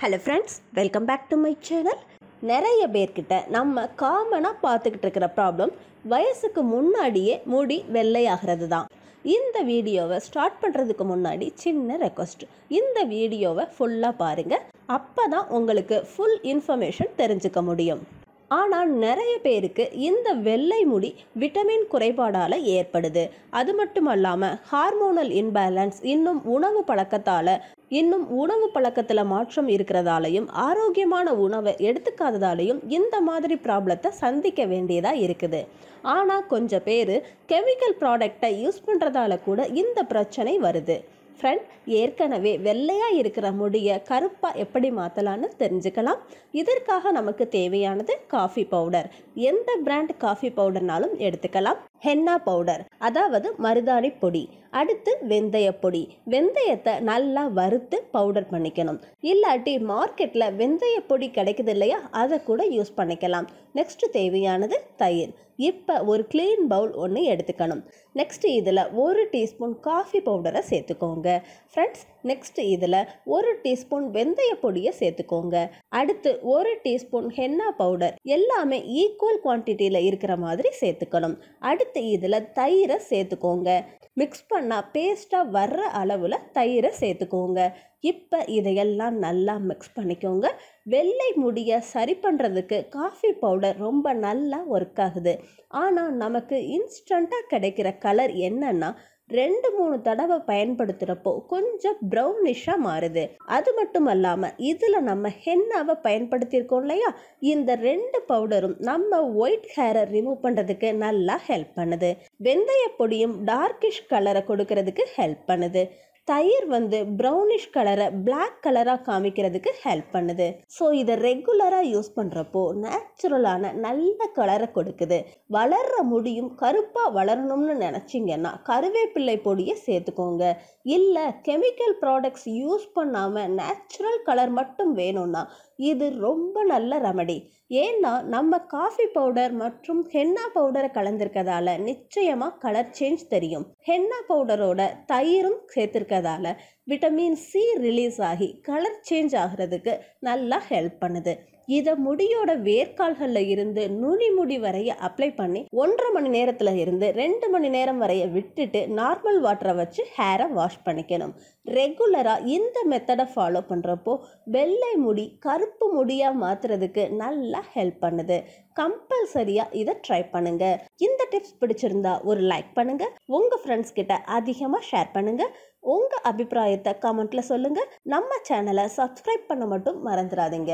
hello friends welcome back to my channel நிறைய பேர்கிட்ட நம்ம காமனாக பார்த்துக்கிட்டு இருக்கிற ப்ராப்ளம் வயசுக்கு முன்னாடியே முடி வெள்ளையாகிறது தான் இந்த வீடியோவை ஸ்டார்ட் பண்ணுறதுக்கு முன்னாடி சின்ன ரெக்வஸ்ட் இந்த வீடியோவை ஃபுல்லாக பாருங்கள் அப்போ தான் உங்களுக்கு ஃபுல் இன்ஃபர்மேஷன் தெரிஞ்சுக்க முடியும் ஆனால் நிறைய பேருக்கு இந்த வெள்ளை முடி விட்டமின் குறைபாடால் ஏற்படுது அது மட்டும் ஹார்மோனல் இன்பேலன்ஸ் இன்னும் உணவு பழக்கத்தால் இன்னும் உணவு பழக்கத்தில் மாற்றம் இருக்கிறதாலையும் ஆரோக்கியமான உணவை எடுத்துக்காததாலையும் இந்த மாதிரி ப்ராப்ளத்தை சந்திக்க வேண்டியதாக இருக்குது ஆனால் கொஞ்சம் பேர் கெமிக்கல் ப்ராடக்டை யூஸ் பண்ணுறதால கூட இந்த பிரச்சனை வருது ஃப்ரெண்ட் ஏற்கனவே வெள்ளையாக இருக்கிற முடியை கருப்பாக எப்படி மாற்றலான்னு தெரிஞ்சுக்கலாம் இதற்காக நமக்கு தேவையானது காஃபி பவுடர் எந்த பிராண்ட் காஃபி பவுடர்னாலும் எடுத்துக்கலாம் ஹென்னா பவுடர் அதாவது மருதாணி பொடி அடுத்து வெந்தய பொடி வெந்தயத்தை நல்லா வறுத்து பவுடர் பண்ணிக்கணும் இல்லாட்டி மார்க்கெட்டில் வெந்தய பொடி கிடைக்குது இல்லையா அதை கூட யூஸ் பண்ணிக்கலாம் நெக்ஸ்ட்டு தேவையானது தயிர் இப்போ ஒரு க்ளீன் பவுல் ஒன்று எடுத்துக்கணும் நெக்ஸ்ட் இதில் ஒரு டீஸ்பூன் காஃபி பவுடரை சேர்த்துக்கோங்க சேர்த்துக்கோங்க ஃப்ரெண்ட்ஸ் நெக்ஸ்ட் இதில் ஒரு டீஸ்பூன் வெந்தய பொடியை சேர்த்துக்கோங்க அடுத்து ஒரு டீஸ்பூன் ஹென்னா பவுடர் எல்லாமே ஈக்குவல் குவான்டிட்டியில் இருக்கிற மாதிரி சேர்த்துக்கணும் அடுத்து இதில் தயிரை சேர்த்துக்கோங்க மிக்ஸ் பண்ணால் பேஸ்ட்டாக வர்ற அளவில் தயிரை சேர்த்துக்கோங்க இப்போ இதையெல்லாம் நல்லா மிக்ஸ் பண்ணிக்கோங்க வெள்ளை முடியை சரி பண்ணுறதுக்கு காஃபி பவுடர் ரொம்ப நல்லா ஒர்க் ஆகுது ஆனால் நமக்கு இன்ஸ்டண்ட்டாக கிடைக்கிற கலர் என்னென்னா ரெண்டு மூணு தடவை பயன்படுத்துகிறப்போ கொஞ்சம் ப்ரௌனிஷாக மாறுது அது மட்டும் அல்லாமல் இதில் நம்ம ஹென்னாவை பயன்படுத்தியிருக்கோம் இல்லையா இந்த ரெண்டு பவுடரும் நம்ம ஒயிட் ஹேரை ரிமூவ் பண்ணுறதுக்கு நல்லா ஹெல்ப் பண்ணுது வெந்தய பொடியும் டார்க்கிஷ் கலரை கொடுக்கறதுக்கு ஹெல்ப் பண்ணுது தயிர் வந்து ப்ரௌனிஷ் கலரை பிளாக் கலராக காமிக்கிறதுக்கு ஹெல்ப் பண்ணுது ஸோ இதை ரெகுலராக யூஸ் பண்ணுறப்போ நேச்சுரலான நல்ல கலரை கொடுக்குது வளர்கிற முடியும் கருப்பாக வளரணும்னு நினச்சிங்கன்னா கருவேப்பிள்ளை பொடியை சேர்த்துக்கோங்க இல்லை கெமிக்கல் ப்ராடக்ட்ஸ் யூஸ் பண்ணாமல் நேச்சுரல் கலர் மட்டும் வேணும்னா இது ரொம்ப நல்ல ரெமடி ஏன்னா நம்ம காஃபி பவுடர் மற்றும் ஹென்னா பவுடரை கலந்திருக்கதால நிச்சயமாக கலர் சேஞ்ச் தெரியும் ஹென்னா பவுடரோட தயிரும் சேர்த்துருக்க இருக்கிறதால விட்டமின் சி ரிலீஸ் ஆகி கலர் சேஞ்ச் ஆகிறதுக்கு நல்லா ஹெல்ப் பண்ணுது இதை முடியோட வேர்க்கால்களில் இருந்து நுனி முடி வரைய அப்ளை பண்ணி ஒன்றரை மணி நேரத்தில் இருந்து ரெண்டு மணி நேரம் வரைய விட்டுட்டு நார்மல் வாட்டரை வச்சு ஹேரை வாஷ் பண்ணிக்கணும் ரெகுலராக இந்த மெத்தடை ஃபாலோ பண்ணுறப்போ வெள்ளை முடி கருப்பு முடியாக மாற்றுறதுக்கு நல்லா ஹெல்ப் பண்ணுது கம்பல்சரியாக இதை ட்ரை பண்ணுங்கள் இந்த டிப்ஸ் பிடிச்சிருந்தா ஒரு லைக் பண்ணுங்கள் உங்கள் ஃப்ரெண்ட்ஸ் கிட்ட அதிகமாக ஷேர் பண்ணுங்கள் உங்கள் அபிப்பிராயத்தை கமெண்ட்டில் சொல்லுங்கள் நம்ம சேனலை சப்ஸ்கிரைப் பண்ண மட்டும் மறந்துடாதீங்க